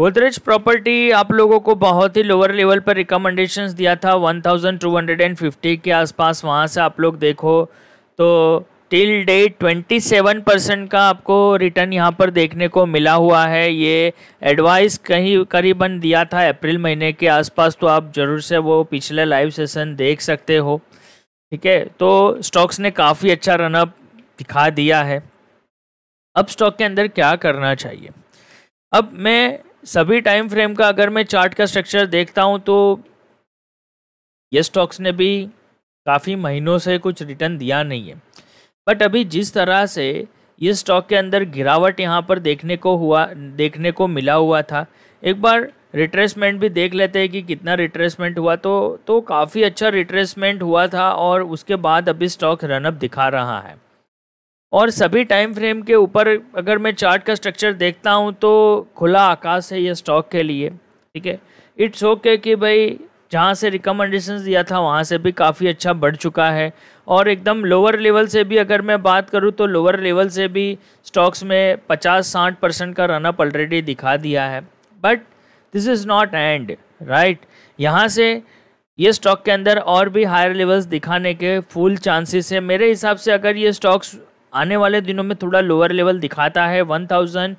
Godrej property आप लोगों को बहुत ही लोअर लेवल पर रिकमेंडेशंस दिया था 1250 के आसपास वहाँ से आप लोग देखो तो टिल डे 27 परसेंट का आपको रिटर्न यहाँ पर देखने को मिला हुआ है ये एडवाइस कहीं करीबन दिया था अप्रैल महीने के आसपास तो आप ज़रूर से वो पिछले लाइव सेशन देख सकते हो ठीक है तो स्टॉक्स ने काफ़ी अच्छा रनअप दिखा दिया है अब स्टॉक के अंदर क्या करना चाहिए अब मैं सभी टाइम फ्रेम का अगर मैं चार्ट का स्ट्रक्चर देखता हूँ तो ये स्टॉक्स ने भी काफ़ी महीनों से कुछ रिटर्न दिया नहीं है बट अभी जिस तरह से ये स्टॉक के अंदर गिरावट यहाँ पर देखने को हुआ देखने को मिला हुआ था एक बार रिट्रेसमेंट भी देख लेते हैं कि कितना रिट्रेसमेंट हुआ तो तो काफ़ी अच्छा रिट्रेसमेंट हुआ था और उसके बाद अभी स्टॉक रनअप दिखा रहा है और सभी टाइम फ्रेम के ऊपर अगर मैं चार्ट का स्ट्रक्चर देखता हूँ तो खुला आकाश है ये स्टॉक के लिए ठीक है इट्स ओके कि भाई जहाँ से रिकमेंडेशन दिया था वहाँ से भी काफ़ी अच्छा बढ़ चुका है और एकदम लोअर लेवल से भी अगर मैं बात करूँ तो लोअर लेवल से भी स्टॉक्स में पचास साठ परसेंट का रनअप ऑलरेडी दिखा दिया है but this is not end right यहाँ से ये स्टॉक के अंदर और भी हायर लेवल्स दिखाने के फुल चांसेस है मेरे हिसाब से अगर ये स्टॉक्स आने वाले दिनों में थोड़ा लोअर लेवल दिखाता है वन थाउजेंड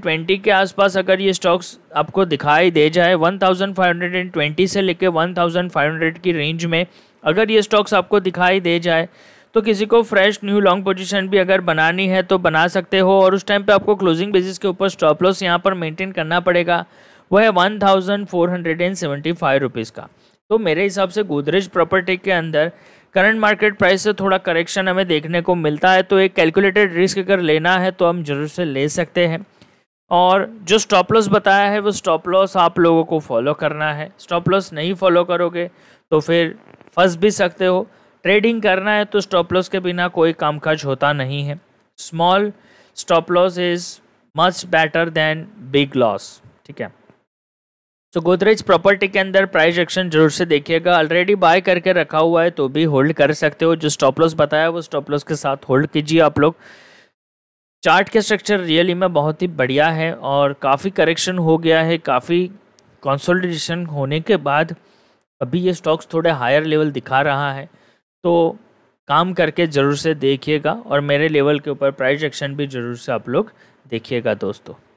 ट्वेंटी के आसपास अगर ये स्टॉक्स आपको दिखाई दे जाए 1520 से फाइव 1500 की रेंज में अगर ये स्टॉक्स आपको दिखाई दे जाए तो किसी को फ्रेश न्यू लॉन्ग पोजीशन भी अगर बनानी है तो बना सकते हो और उस टाइम पे आपको क्लोजिंग बेसिस के ऊपर स्टॉप लॉस यहाँ पर मेंटेन करना पड़ेगा वह है one thousand four hundred and seventy five rupees का तो मेरे हिसाब से गोदरेज प्रॉपर्टी के अंदर करंट मार्केट प्राइस से थोड़ा करेक्शन हमें देखने को मिलता है तो एक कैलकुलेटेड रिस्क अगर लेना है तो हम जरूर से ले सकते हैं और जो स्टॉप लॉस बताया है वो स्टॉप लॉस आप लोगों को फॉलो करना है स्टॉप लॉस नहीं फॉलो करोगे तो फिर फंस भी सकते हो ट्रेडिंग करना है तो स्टॉप लॉस के बिना कोई कामकाज होता नहीं है small stop loss is much better than big loss ठीक है सो गोदरेज प्रॉपर्टी के अंदर प्राइस एक्शन जरूर से देखिएगा ऑलरेडी बाय करके रखा हुआ है तो भी होल्ड कर सकते हो जो स्टॉप लॉस बताया वो स्टॉप लॉस के साथ होल्ड कीजिए आप लोग चार्ट के स्ट्रक्चर रियली में बहुत ही बढ़िया है और काफ़ी करेक्शन हो गया है काफ़ी कंसोलिडेशन होने के बाद अभी ये स्टॉक्स थोड़े हायर लेवल दिखा रहा है तो काम करके ज़रूर से देखिएगा और मेरे लेवल के ऊपर प्राइस एक्शन भी ज़रूर से आप लोग देखिएगा दोस्तों